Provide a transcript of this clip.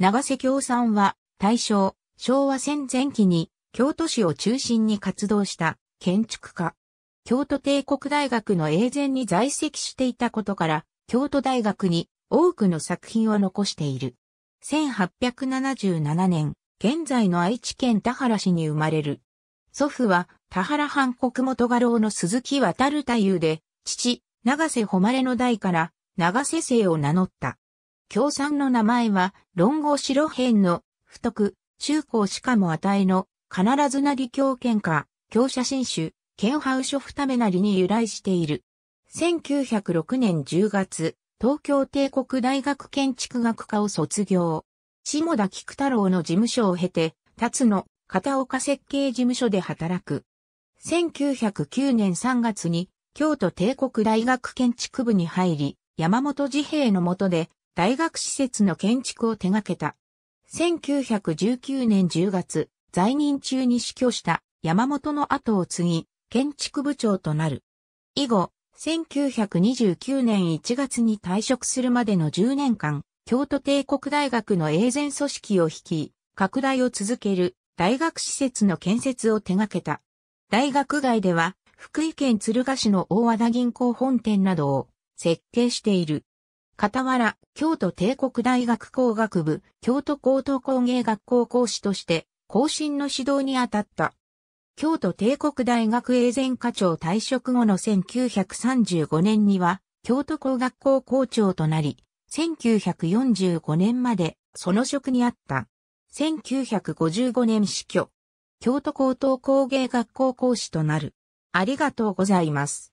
長瀬京さんは、大正、昭和戦前期に、京都市を中心に活動した建築家。京都帝国大学の永前に在籍していたことから、京都大学に多くの作品を残している。1877年、現在の愛知県田原市に生まれる。祖父は田原藩国元画廊の鈴木渡る太夫で、父、長瀬誉の代から長瀬姓を名乗った。共産の名前は、論語白編の、不徳、中高しかも値の、必ずなり教見下、教写真集、剣派右書ためなりに由来している。1906年10月、東京帝国大学建築学科を卒業。下田菊太郎の事務所を経て、辰野、片岡設計事務所で働く。1909年3月に、京都帝国大学建築部に入り、山本治兵の下で、大学施設の建築を手掛けた。1919年10月、在任中に死去した山本の後を継ぎ、建築部長となる。以後、1929年1月に退職するまでの10年間、京都帝国大学の永全組織を率い、拡大を続ける大学施設の建設を手掛けた。大学外では、福井県鶴ヶ市の大和田銀行本店などを設計している。傍ら、京都帝国大学工学部、京都高等工芸学校講師として、更新の指導に当たった。京都帝国大学永前課長退職後の1935年には、京都工学校校長となり、1945年までその職にあった。1955年死去。京都高等工芸学校講師となる。ありがとうございます。